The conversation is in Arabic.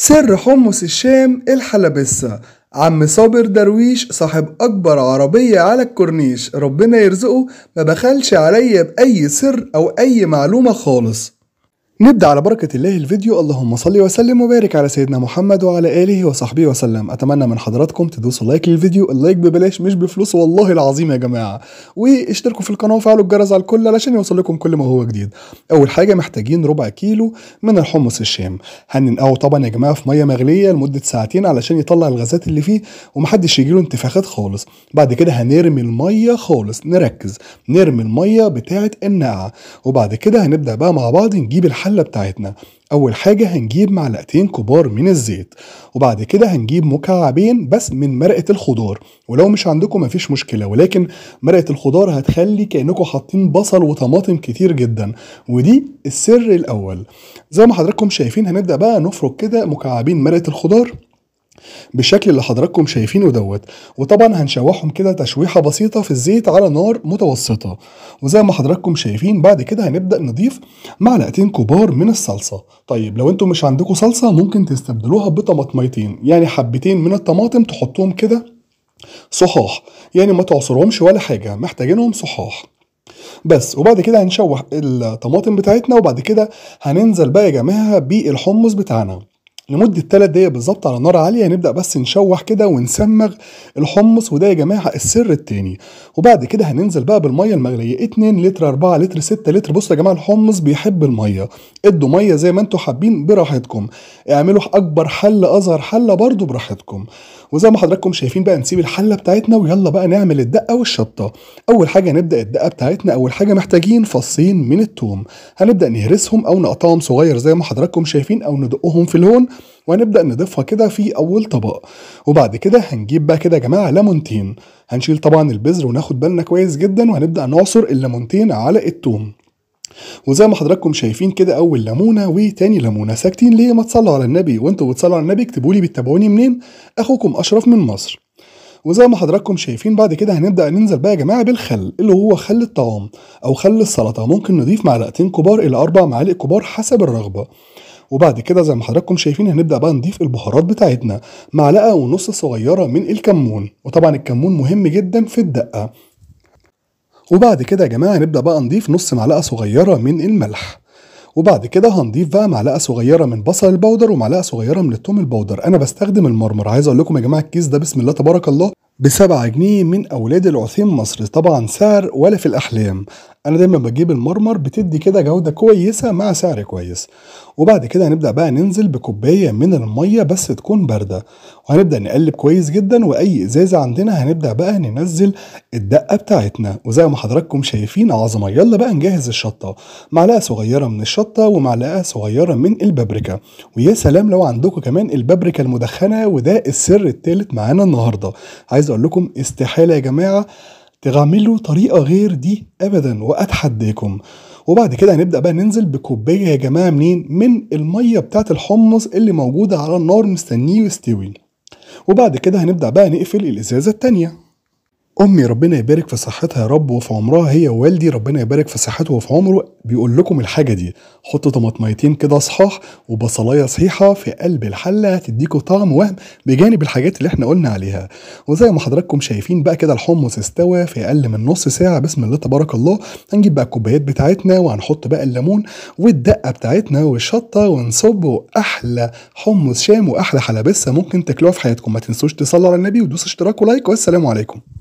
سر حمص الشام الحلبسة عم صابر درويش صاحب أكبر عربية على الكورنيش ربنا يرزقه ما بخلش عليا بأي سر أو أي معلومة خالص نبدأ على بركة الله الفيديو اللهم صل وسلم وبارك على سيدنا محمد وعلى آله وصحبه وسلم أتمنى من حضراتكم تدوسوا لايك للفيديو اللايك ببلاش مش بفلوس والله العظيم يا جماعة واشتركوا في القناة وفعلوا الجرس على الكل علشان يوصلكم كل ما هو جديد أول حاجة محتاجين ربع كيلو من الحمص الشام هننقعه طبعا يا جماعة في مية مغلية لمدة ساعتين علشان يطلع الغازات اللي فيه ومحدش يجيله انتفاخات خالص بعد كده هنرمي المية خالص نركز نرمي المية بتاعة النقع وبعد كده هنبدأ بقى مع بعض نجيب الحاجة الحلة بتاعتنا أول حاجة هنجيب معلقتين كبار من الزيت وبعد كده هنجيب مكعبين بس من مرقة الخضار ولو مش عندكم مفيش مشكلة ولكن مرقة الخضار هتخلي كأنكم حاطين بصل وطماطم كتير جدا ودي السر الأول زي ما حضراتكم شايفين هنبدأ بقى نفرك كده مكعبين مرقة الخضار بالشكل اللي حضراتكم شايفينه دوت وطبعا هنشوحهم كده تشويحه بسيطه في الزيت على نار متوسطه وزي ما حضراتكم شايفين بعد كده هنبدا نضيف معلقتين كبار من الصلصه طيب لو انتم مش عندكم صلصه ممكن تستبدلوها بطماطميتين يعني حبتين من الطماطم تحطوهم كده صحاح يعني ما تعصرهمش ولا حاجه محتاجينهم صحاح بس وبعد كده هنشوح الطماطم بتاعتنا وبعد كده هننزل بقى يا جماعه بالحمص بتاعنا لمدة 3 دقايق بالظبط على نار عالية نبدأ بس نشوح كده ونسمغ الحمص وده يا جماعة السر التاني وبعد كده هننزل بقى بالمية المغلية 2 لتر 4 لتر 6 لتر بصوا يا جماعة الحمص بيحب المية ادوا مية زي ما انتوا حابين براحتكم اعملوا أكبر حلة أصغر حلة برضو براحتكم وزي ما حضراتكم شايفين بقى نسيب الحلة بتاعتنا ويلا بقى نعمل الدقة والشطة أول حاجة نبدأ الدقة بتاعتنا أول حاجة محتاجين فصين من التوم هنبدأ نهرسهم أو نقطعهم صغير زي ما حضراتكم شايفين أو ندقهم في الهون وهنبدا نضيفها كده في اول طبق وبعد كده هنجيب بقى كده يا جماعه ليمونتين هنشيل طبعا البذر وناخد بالنا كويس جدا وهنبدا نعصر الليمونتين على التوم وزي ما حضراتكم شايفين كده اول ليمونه وتاني ليمونه ساكتين ليه ما تصلوا على النبي وانتوا بتصلوا على النبي اكتبوا لي بتتابعوني منين اخوكم اشرف من مصر وزي ما حضراتكم شايفين بعد كده هنبدا ننزل بقى يا جماعه بالخل اللي هو خل الطعام او خل السلطه ممكن نضيف معلقتين كبار الى اربع معالق كبار حسب الرغبه وبعد كده زي ما حضراتكم شايفين هنبدا بقى نضيف البهارات بتاعتنا معلقه ونص صغيره من الكمون وطبعا الكمون مهم جدا في الدقه وبعد كده يا جماعه هنبدا بقى نضيف نص معلقه صغيره من الملح وبعد كده هنضيف بقى معلقه صغيره من بصل البودر ومعلقه صغيره من التوم البودر انا بستخدم المرمر عايز اقول لكم يا جماعه الكيس ده بسم الله تبارك الله ب 7 جنيه من اولاد العثيم مصر طبعا سعر ولا في الاحلام انا دايما بجيب المرمر بتدي كده جوده كويسه مع سعر كويس وبعد كده هنبدا بقى ننزل بكوبايه من الميه بس تكون بارده وهنبدا نقلب كويس جدا واي ازازه عندنا هنبدا بقى ننزل الدقه بتاعتنا وزي ما حضراتكم شايفين عظمه يلا بقى نجهز الشطه معلقه صغيره من الشطه ومعلقه صغيره من البابريكا ويا سلام لو عندكم كمان البابريكا المدخنه وده السر التالت معانا النهارده عايز اقول لكم استحاله يا جماعه تعملوا طريقة غير دي أبدا وأتحداكم وبعد كده هنبدأ بقى ننزل بكوباية يا جماعة منين من المية بتاعة الحمص اللي موجودة على النار مستنيه يستوي وبعد كده هنبدأ بقى نقفل الإزازة التانية امي ربنا يبارك في صحتها يا رب وفي عمرها هي ووالدي ربنا يبارك في صحته وفي عمره بيقول لكم الحاجه دي حطوا طماطميتين كده صحاح وبصلايه صحيحه في قلب الحله هتديكوا طعم وهم بجانب الحاجات اللي احنا قلنا عليها وزي ما حضراتكم شايفين بقى كده الحمص استوى في اقل من نص ساعه بسم الله تبارك الله هنجيب بقى الكوبايات بتاعتنا وهنحط بقى الليمون والدقه بتاعتنا والشطه ونصب احلى حمص شام واحلى حلبسه ممكن تاكلوها في حياتكم ما تنسوش تصلوا على النبي وتدوسوا اشتراك ولايك والسلام عليكم